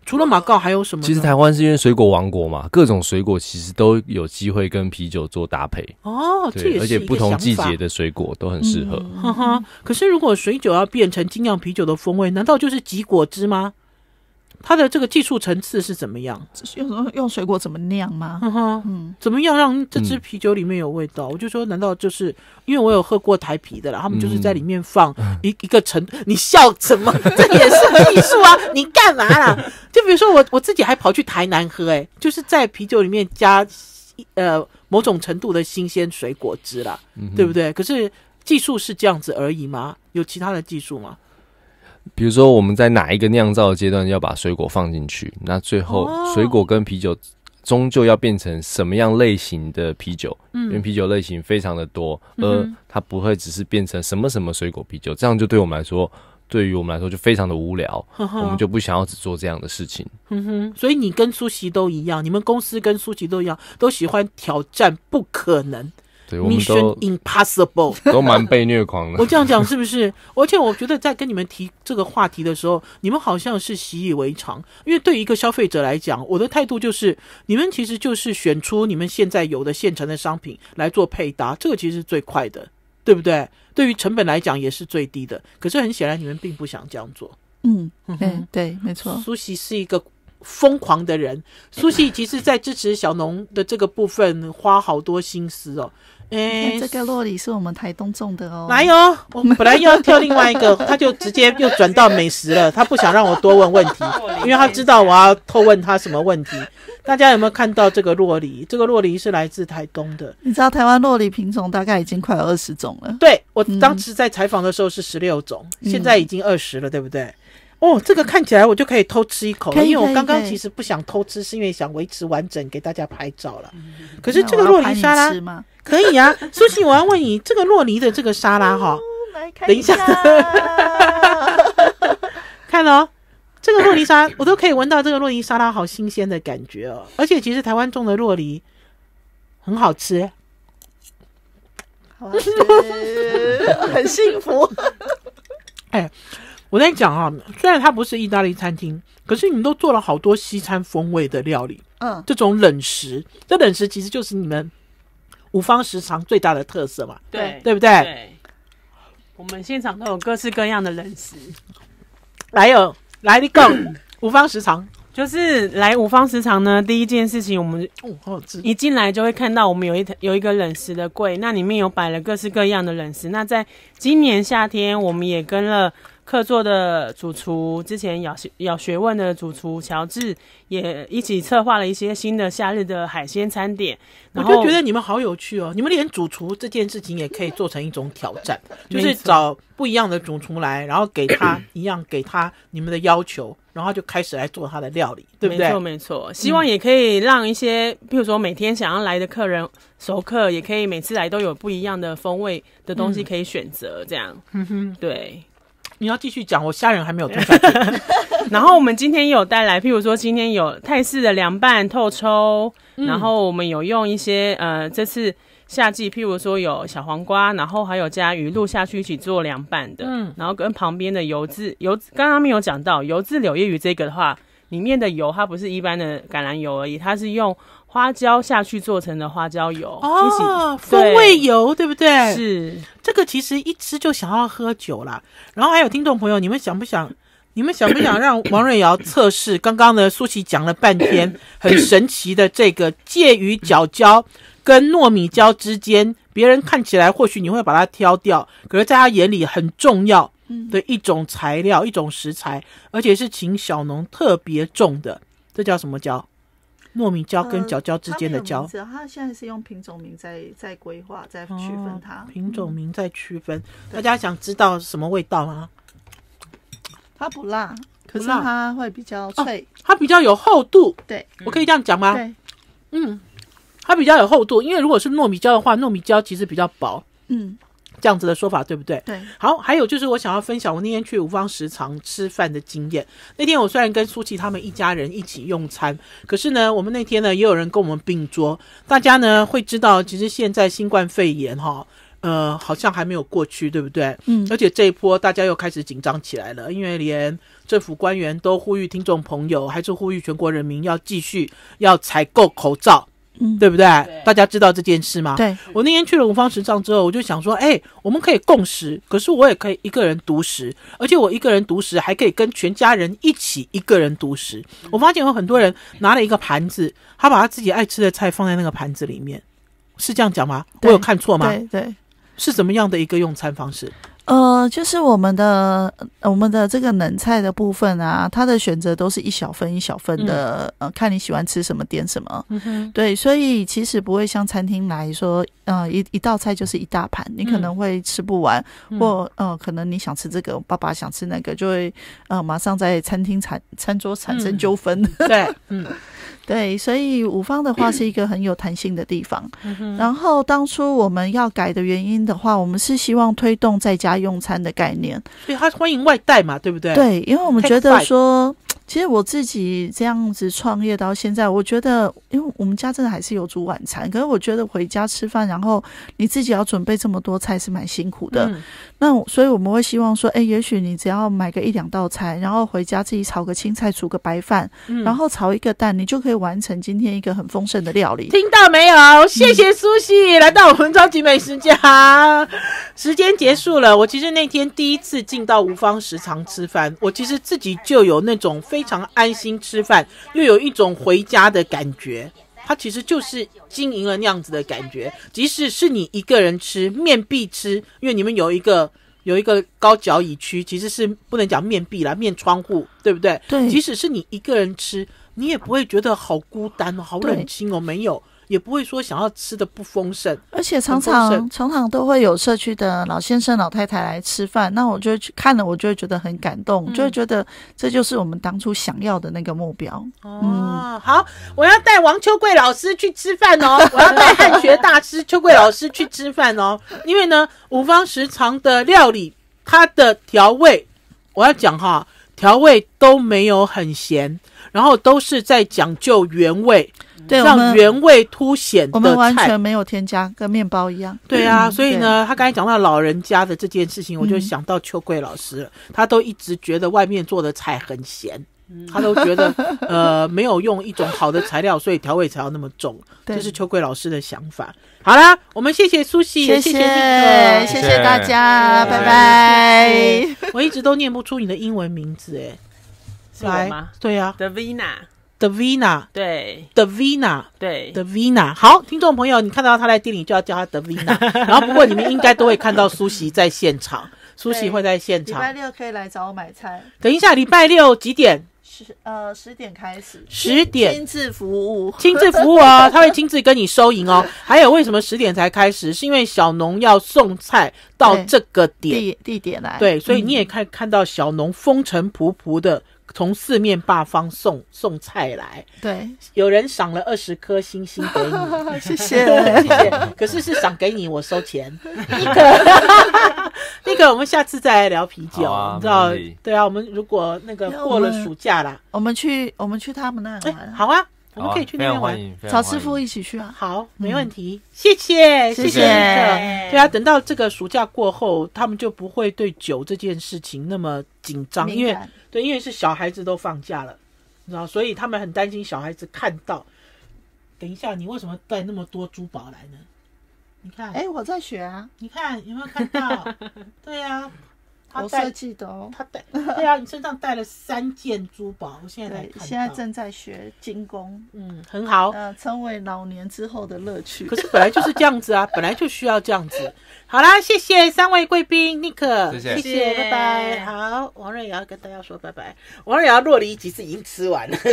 除了马告还有什么？其实
台湾是因为水果王国嘛，各种水果其实都有机会跟啤酒做搭配
哦。对，而且不同季节的
水果都很适合。
哈哈，可是如果水酒要变成精酿啤酒的风味，难道就是挤果汁吗？它的这个技术层次是怎么样？
用用水果怎么酿吗？嗯哼，
怎么样让这支啤酒里面有味道？我就说，难道就是因为我有喝过台啤的啦？他们就是在里面放一一个成，你笑什么？这也是技术啊！你干嘛啦？就比如说我我自己还跑去台南喝，哎，就是在啤酒里面加呃某种程度的新鲜水果汁嗯、对不对？可是技术是这样子而已吗？有其他的技术吗？
比如说，我们在哪一个酿造的阶段要把水果放进去？那最后水果跟啤酒终究要变成什么样类型的啤酒？嗯，因为啤酒类型非常的多，而它不会只是变成什么什么水果啤酒，这样就对我们来说，对于我们来说就非常的无聊。我们就不想要只做这样的事情。哼
哼，所以你跟苏琪都一样，你们公司跟苏琪都一样，都喜欢挑战不可能。我们都 impossible 都蛮被
虐狂的。我这样讲是
不是？而且我觉得在跟你们提这个话题的时候，你们好像是习以为常。因为对一个消费者来讲，我的态度就是：你们其实就是选出你们现在有的现成的商品来做配搭，这个其实是最快的，对不对？对于成本来讲也是最低的。可是很显然你们并不想这样做。
嗯嗯，对，没错。
苏西是一个疯狂的人。苏西其实在支持小农的这个部分花好多心思哦。
哎，这个洛梨是我们台东种的哦。来哟，我们本来又要跳另外一个，他就
直接又转到美食了。他不想让我多问问题，因为他知道我要偷问他什么问题。大家有没有看到这个洛梨？这个洛梨是来自台东的。
你知道台湾洛梨品种大概已经快二十种了。
对我当时在采访的时候是十六种，现在已经二十了，对不对？
哦，这个看起来我
就可以偷吃一口了，因为我刚刚其实不想偷吃，是因为想维持完整给大家拍照了。可是这个洛梨沙拉可以啊，苏西，我要问你，这个洛梨的这个沙拉哈，等一下，看了，这个洛梨沙，我都可以闻到这个洛梨沙拉好新鲜的感觉哦。而且其实台湾种的洛梨很好吃，好啊，很幸福，哎。我在讲啊，虽然它不是意大利餐厅，可是你们都做了好多西餐风味的料理。嗯，这种冷食，这冷食其实就是你们五方食堂最大的特色嘛，对，对不对？对，
我们现场都有各式各样的冷食。来有来一个 五方食堂。就是来五方食堂呢。第一件事情，我们一进来就会看到我们有一有一个冷食的柜，那里面有摆了各式各样的冷食。那在今年夏天，我们也跟了。客座的主厨，之前有有学问的主厨乔治也一起策划了一些新的夏日的海鲜餐点。我就觉得你们好有
趣哦！你们连主厨这件事情也可以做成一种挑战，就是找不一样的主厨来，然后给他一样，给他你们的要求，然后就开始来做他的料理，对不对？没错，没错。希
望也可以让一些，譬如说每天想要来的客人、熟客，也可以每次来都有不一样的风味的东西可以选择，这样。嗯哼，对。你要继续讲，我虾仁还没有做。然后我们今天有带来，譬如说今天有泰式的凉拌透抽，然后我们有用一些呃，这次夏季譬如说有小黄瓜，然后还有加鱼露下去一起做凉拌的。嗯，然后跟旁边的油渍油，刚刚没有讲到油渍柳叶鱼这个的话，里面的油它不是一般的橄榄油而已，它是用。花椒下去做成的花椒油哦，风味
油对不对？是这个其实一吃就想要喝酒啦。然后还有听众朋友，你们想不想？你们想不想让王瑞瑶测试？刚刚呢，苏琪讲了半天 很神奇的这个介于角椒跟糯米椒之间，别人看起来或许你会把它挑掉，可是在他眼里很重要的一种材料、一种食材，而且是请小农特别种的。这叫什么椒？糯米胶跟角胶之间的胶，
它现在是用品种名在在规划，在区分它。品种
名在区分，大家想知道什么味道吗？它不辣，可是它
会比较脆，
它比较有厚度。对，我可以这样讲吗？对，嗯，它比较有厚度，因为如果是糯米胶的话，糯米胶其实比较薄。嗯。这样子的说法对不对？对，好，还有就是我想要分享我那天去吴方食堂吃饭的经验。那天我虽然跟苏淇他们一家人一起用餐，可是呢，我们那天呢也有人跟我们并桌。大家呢会知道，其实现在新冠肺炎哈，呃，好像还没有过去，对不对？嗯，而且这一波大家又开始紧张起来了，因为连政府官员都呼吁听众朋友，还是呼吁全国人民要继续要采购口罩。对不对？大家知道这件事吗？对，我那天去了五方食藏之后，我就想说，哎，我们可以共食，可是我也可以一个人独食，而且我一个人独食还可以跟全家人一起一个人独食。我发现有很多人拿了一个盘子，他把他自己爱吃的菜放在那个盘子里面，是这样讲吗？我有看错吗？对对，是怎么样的一个用餐方式？
呃，就是我们的我们的这个冷菜的部分啊，它的选择都是一小份一小份的，呃，看你喜欢吃什么点什么。对，所以其实不会像餐厅来说，呃，一一道菜就是一大盘，你可能会吃不完，或呃，可能你想吃这个，爸爸想吃那个，就会呃，马上在餐厅餐餐桌产生纠纷。对，嗯。对，所以五方的话是一个很有弹性的地方。然后当初我们要改的原因的话，我们是希望推动在家用餐的概念，
所以他欢迎外带嘛，对不对？对，因为我们觉得
说。其实我自己这样子创业到现在，我觉得因为我们家真的还是有煮晚餐，可是我觉得回家吃饭，然后你自己要准备这么多菜是蛮辛苦的。那所以我们会希望说，哎，也许你只要买个一两道菜，然后回家自己炒个青菜，煮个白饭，然后炒一个蛋，你就可以完成今天一个很丰盛的料理。听到没有？谢谢苏西，
来到我们超级美食家。时间结束了，我其实那天第一次进到吴芳食堂吃饭，我其实自己就有那种。非常安心吃饭，又有一种回家的感觉。它其实就是经营了那样子的感觉。即使是你一个人吃面壁吃，因为你们有一个有一个高脚椅区，其实是不能讲面壁啦，面窗户，对不对？对。即使是你一个人吃，你也不会觉得好孤单哦，好冷清哦，没有。也不会说想要吃的不丰盛，
而且常常常常都会有社区的老先生老太太来吃饭，那我就去看了，我就会觉得很感动，就会觉得这就是我们当初想要的那个目标。哦，
好，我要带王秋桂老师去吃饭哦，我要带汉学
大师秋
桂老师去吃饭哦，因为呢，五方食长的料理，它的调味，我要讲哈，调味都没有很咸，然后都是在讲究原味。让原味凸显，我们完全
没有添加，跟面包一样。对啊，所以
呢，他刚才讲到老人家的这件事情，我就想到秋桂老师，他都一直觉得外面做的菜很咸，他都觉得呃没有用一种好的材料，所以调味才要那么重。这是秋桂老师的想法。好啦，我们谢谢苏西，谢谢谢谢大家，拜拜。我一直都念不出你的英文名字，哎，是我吗？对啊
d e v i n a
Davina，对，Davina，对，Davina，好，听众朋友，你看到他来店里就要叫他 Davina，然后不过你们应该都会看到苏西在现场，苏西会在现场。礼拜
六可以来找我买菜。
等一下，礼拜六几点？
十呃十点开始。十点亲自服务，亲自服务哦，他会
亲自跟你收银哦。还有为什么十点才开始？是因为小农要送菜到这个点地
地点来，对，所以你也
看看到小农风尘仆仆的。从四面八方送送菜来，对，有人赏了二十颗星星给你，谢谢，谢谢。可是是赏给你，我收钱。那个，那 个，我们下次再来聊啤酒，你知道？对啊，我们如果那个过了暑假啦，
我们去，我们去他们那
里玩，好啊。我
们可以去那边玩，找师
傅一起去啊！好，没问题，
谢谢，谢谢。对啊，等到这个暑假过后，他们就不会对酒这件事情那么紧张，因为对，因为是小孩子都放假了，你知道，所以他们很担心小孩子看到。等一下，你为什么带那么多珠宝来呢？
你看，哎，我在学啊。你看有没有看到？对啊。我设计的，他带对啊，你身上带了三件珠宝，现在现在正在学精工，嗯，很好，呃，成为老年之后的乐趣。可是
本来就是这样子啊，本来就需要这样子。好啦，谢谢三位贵宾，尼克，谢谢，拜拜。好，王瑞也要跟大家说拜拜。王瑞要洛梨其实已经吃完了，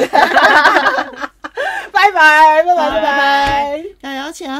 拜拜，拜拜，拜拜。
那要请。